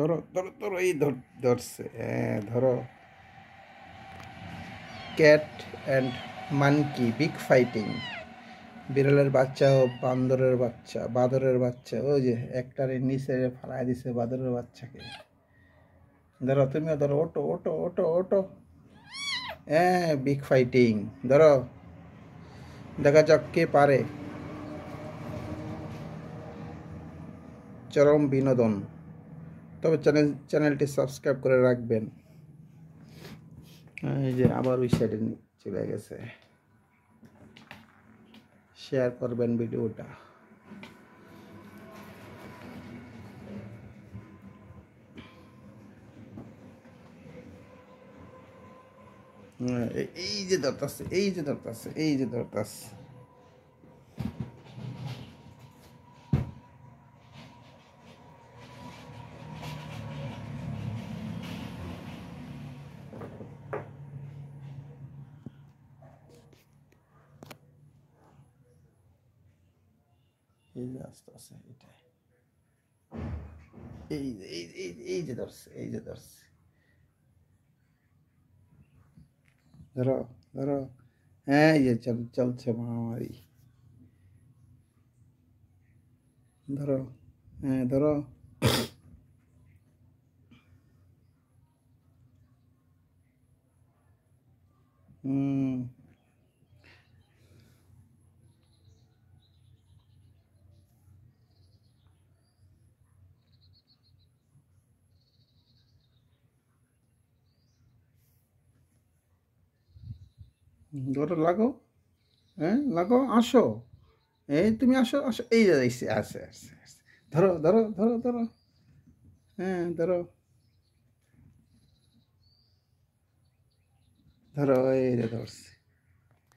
ধরো ধরো ধরো এই ধরছে হ্যাঁ ধরো cat and monkey big fighting বিড়ালের বাচ্চা ও বান্দরের বাচ্চা বাদরের বাচ্চা ওই যে একটার নিচে ফালাই দিছে বাদরের বাচ্চাকে ধরো তুমিও ধরো ওটো ওটো ওটো ওটো হ্যাঁ বিগ ফাইটিং ধরো দেখা যাক কে পারে চরম বিনোদন তবে চ্যানেল চ্যানেলটি সাবস্ক্রাইব করে রাখবেন এই যে আবার ওই সাইডে চলে গেছে শেয়ার করবেন ভিডিওটা এই যে ধরতেছে এই যে ধরতেছে এই যে ধরতেছে এই যে আস্তে আস্তে এটাই এই যে এই যে ধরছে এই যে ধরছে ধরো ধরো হ্যাঁ এই যে চল চলছে মহামারি ধরো হ্যাঁ ধরো হুম ধরো লাগো হ্যাঁ লাগো আসো এই তুমি আসো আসো এই যা আসছে আসে আসে ধরো ধরো ধরো ধরো হ্যাঁ ধরো ধরো এই যে ধরছে